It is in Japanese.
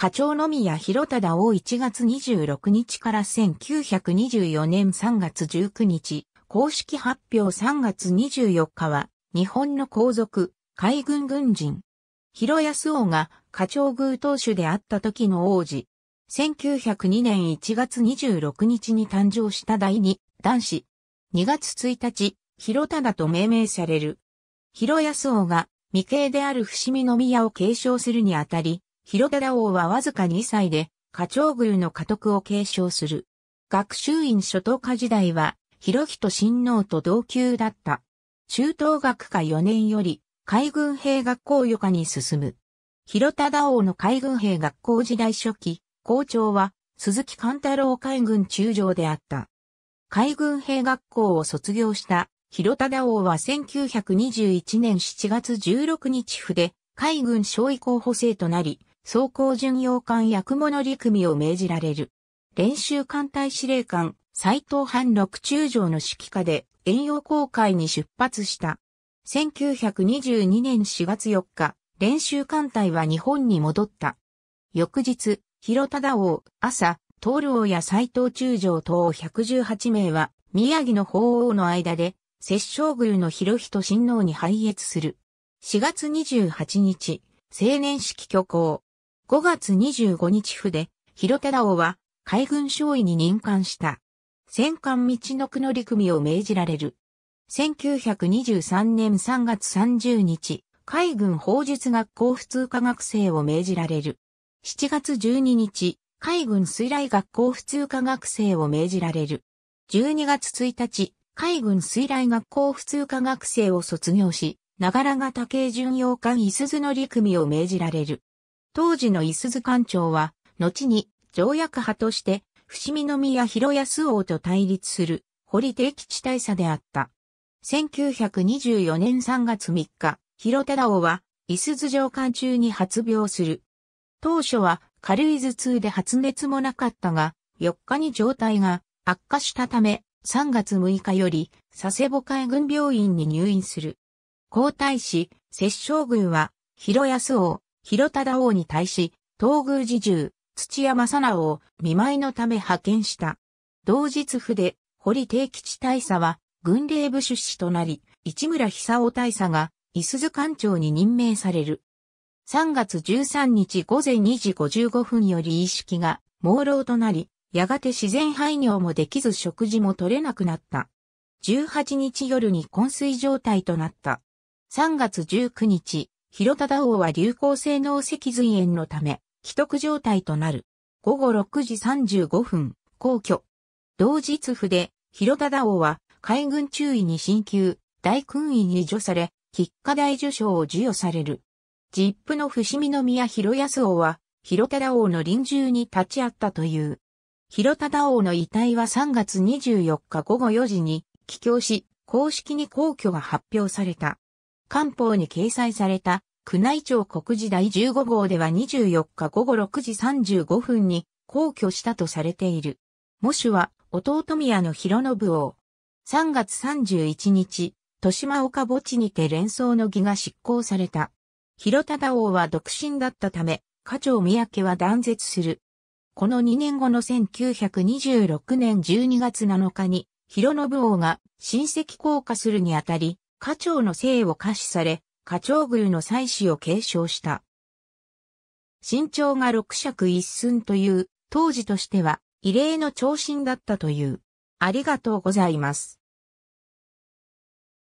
課長の宮広忠を1月26日から1924年3月19日、公式発表3月24日は、日本の皇族、海軍軍人。広安王が課長偶当主であった時の王子。1902年1月26日に誕生した第二男子。2月1日、広忠と命名される。広安王が未継である伏見の宮を継承するにあたり、広忠王はわずか2歳で、課長宮の家督を継承する。学習院初等科時代は、広人親王と同級だった。中等学科4年より、海軍兵学校余下に進む。広忠王の海軍兵学校時代初期、校長は、鈴木貫太郎海軍中将であった。海軍兵学校を卒業した広忠王は1921年7月16日府で海軍将尉候補生となり、装甲巡洋艦役物陸組を命じられる。練習艦隊司令官、斎藤藩六中将の指揮下で、遠洋航海に出発した。1922年4月4日、練習艦隊は日本に戻った。翌日、広忠王、朝、東王や斎藤中将等118名は、宮城の法王の間で、摂政宮の広人親王に拝謁する。4月28日、青年式挙行。5月25日府で、広忠王は海軍少尉に任官した。戦艦道のくの陸組を命じられる。1923年3月30日、海軍法術学校普通科学生を命じられる。7月12日、海軍水雷学校普通科学生を命じられる。12月1日、海軍水雷学校普通科学生を卒業し、長がら型巡洋艦いすずの陸組を命じられる。当時の伊鈴館長は、後に条約派として、伏見宮広安王と対立する、堀定吉大佐であった。1924年3月3日、広忠王は、伊鈴上官中に発病する。当初は軽い頭痛で発熱もなかったが、4日に状態が悪化したため、3月6日より佐世保海軍病院に入院する。皇太子、摂政軍は、広安王、広忠王に対し、東宮寺従、土屋正直を見舞いのため派遣した。同日府で、堀定吉大佐は、軍令部出資となり、市村久夫大佐が、伊鈴官長に任命される。3月13日午前2時55分より意識が、朦朧となり、やがて自然排尿もできず食事も取れなくなった。18日夜に昏睡状態となった。3月19日、広忠王は流行性脳脊髄炎のため、既得状態となる。午後6時35分、皇居。同日府で、広忠王は、海軍中尉に進級、大勲位に除され、喫下大受賞を授与される。ジップの伏見宮広安王は、広忠王の臨終に立ち会ったという。広忠王の遺体は3月24日午後4時に、帰京し、公式に皇居が発表された。官報に掲載された、宮内庁国時代15号では24日午後6時35分に皇居したとされている。も主は弟宮の広信王。3月31日、豊島岡墓地にて連想の儀が執行された。広忠王は独身だったため、家長三宅は断絶する。この2年後の1926年12月7日に、広信王が親戚降下するにあたり、家長の姓を可視され、家長宮の祭祀を継承した。身長が六尺一寸という、当時としては異例の長身だったという。ありがとうございます。